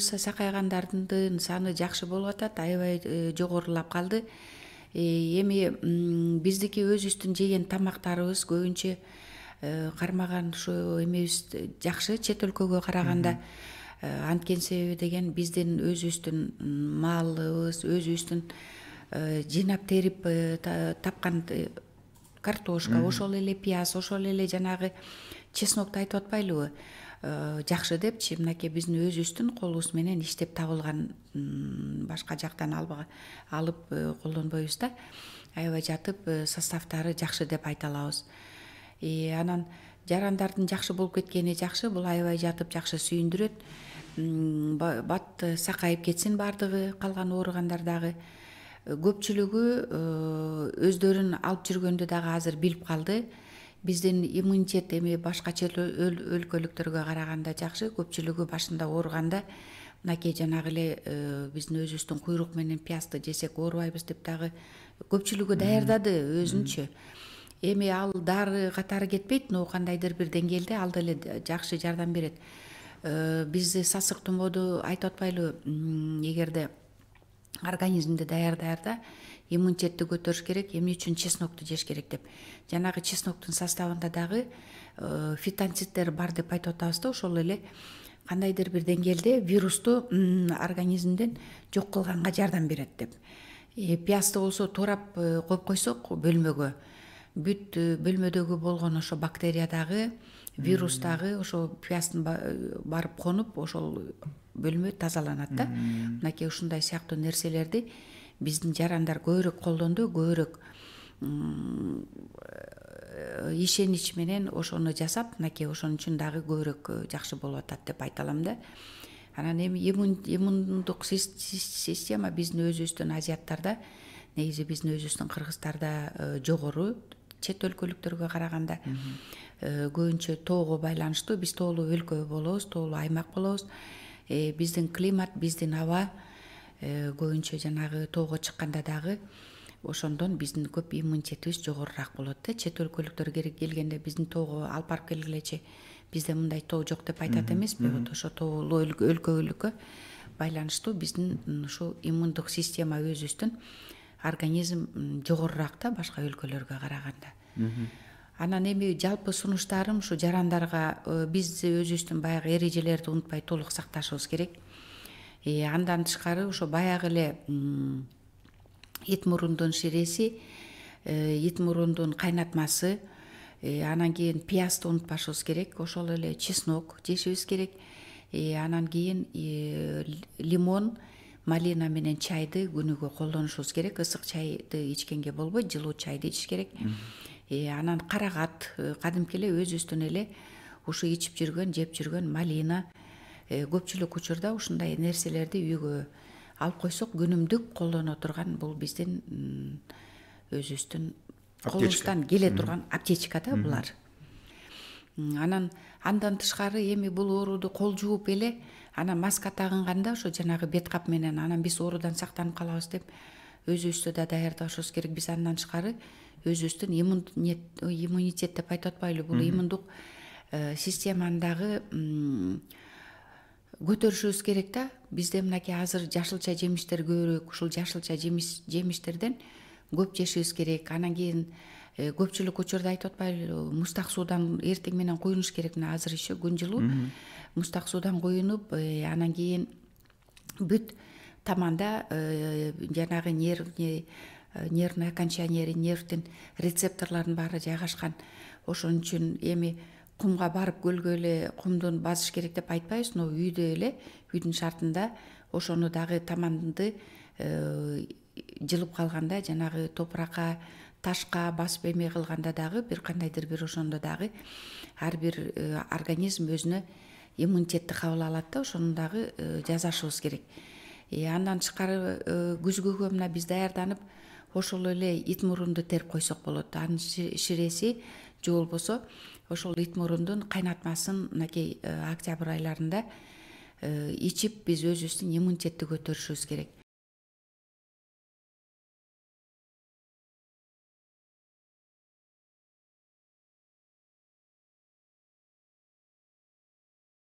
сакайгандардын саны жакшы болуп атат аябай э, жогорулап калды э, эми биздики өзүбүздүн жеген тамактарыбыз көбүнчө э, кармаган ушу эмебиз жакшы чет өлкөгө караганда анткени себеби деген биздин өзүбүздүн малыбыз өзүбүздүн жыйнап терип тапкан картошка ошол эле пияз ошол эле жанагы чеснокту айтып атпайлыбы Э, жакшы депчи мынакей биздин өзүбүздүн колубуз менен иштеп табылган башка жактан алып э, колдонбойбуз да аябай жатып э, составтары жакшы деп айта алабыз анан жарандардын жакшы болуп кеткени жакшы бул аябай жатып жакшы сүйүндүрөт бат сакайып кетсин баардыгы калган ооругандар дагы көпчүлүгү өздөрүн алып жүргөндү дагы азыр билип калды биздин иммунитет эми башка чет өлкөлүктөргө караганда жакшы көпчүлүгү башында ооруганда мынакей жанагы эле э, биздин өзүбүздүн куйрук менен пиязды жесек оорубайбыз деп дагы көпчүлүгү даярдады өзүнчө эми ал дары катары кетпейт но кандайдыр бир деңгээлде ал деле жакшы жардам берет э, бизд сасык тумооду айтып атпайлыбы эгерде организмди даярдарда иммунитетті көтөрүш керек эмне үчүн чеснокту жеш керек деп жанагы чесноктун составында дагы э, фитонциттер бар деп айтып атабыз да ошол эле кандайдыр бир деңгээлде вирусту организмден жок кылганга жардам берет деп э, пиязды болсо туурап э, коюп койсок бөлмөгө бүт бөлмөдөгү болгон ошо бактерия дагы вирус дагы ошо пияздын барып конуп ошол бөлмө тазаланат да мынакей ушундай сыяктуу нерселерди биздин жарандар көбүрөөк колдонду көбүрөөк э, ишенич менен ошону жасап мынакей ошон үчүн дагы көбүрөөк э, жакшы болуп атат деп айта алам да анан эми иммундук система биздин өзүбүздүн азияттарда негизи биздин өзүбүздүн кыргыздарда э, жогору чет өлкөлүктөргө караганда көбүнчө тоого байланыштуу биз тоолуу өлкө болобуз тоолуу аймак болобуз биздин климат биздин аба Э, көбүнчө жанагы тоого чыкканда дагы ошондон биздин көп иммунитетибиз жогорураак болот да чет өлкөлүктөр келгенде биздин тоого алып барып келгилечи бизде мындай тоо жок деп айтат эмеспи вот ошо тоолуу өлкөлүккө байланыштуу биздин ушул иммундук система өзүбүздүн организм жогорураак да башка өлкөлөргө караганда анан эми жалпы сунуштарым ушу жарандарга э, биз өзүбүздүн баягы эрежелерди унутпай толук сакташыбыз керек андан тышкары ошо баягы эле мурундун ширеси э, мурундун кайнатмасы э, анан кийин пиязды унутпашыбыз керек ошол эле чеснок жешибиз керек анан кийин э, лимон малина менен чайды күнүгө колдонушубуз керек ысык чайды ичкенге болбойт жылуу чайды ичиш керек анан карагат кадимки эле өзүбүздүн эле ушу ичип жүргөн жеп жүргөн малина Э, көпчүлүк учурда ушундай нерселерди үйгө алып койсок күнүмдүк колдоно турган бул биздин өзүбүздүн колубуздан келе турган аптечка да булар анан андан тышкары эми бул ооруду кол жууп эле анан маска тагынганда ошо жанагы бет кап менен анан биз оорудан сактанып калабыз деп өзүбүздү да даярдашыбыз керек биз андан тышкары өзүбүздүн иммунитет деп айтып атпайлы бул иммундук э, дагы көтөрүшүбүз керек да бизде мынакей азыр жашылча жемиштер көбүрөөк ушул жашылча жемиштерден көп жешибиз керек анан кийин көпчүлүк учурда айтып атпайбы муздак суудан эртең менен куюнуш керек мына азыр еще күн жылуу муздак суудан куюнуп анан кийин бүт таманда жанагы нервный нервный окончание нервдин рецепторлорунун баары жайгашкан ошон үчүн эми құмға барып эле кумдун басыш керек деп айтпайбыз но үйдө эле үйдүн шартында ошону дагы таманды э, жылып калганда жанагы топуракка ташка басып эме кылганда дагы бир кандайдыр бир ошондо дагы ар бир э, организм өзүнө иммунитетти кабыл алат да ошону дагы э, жасашыбыз керек андан тышкары күзгүгө мына биз даярданып ошол эле ит мурунду терип койсок болот анын ширеси же болбосо ошол ит мурундун кайнатмасын мынакей э, октябрь айларында э, ичип биз өзүбүздүн иммунитетти көтөрүшүбүз керек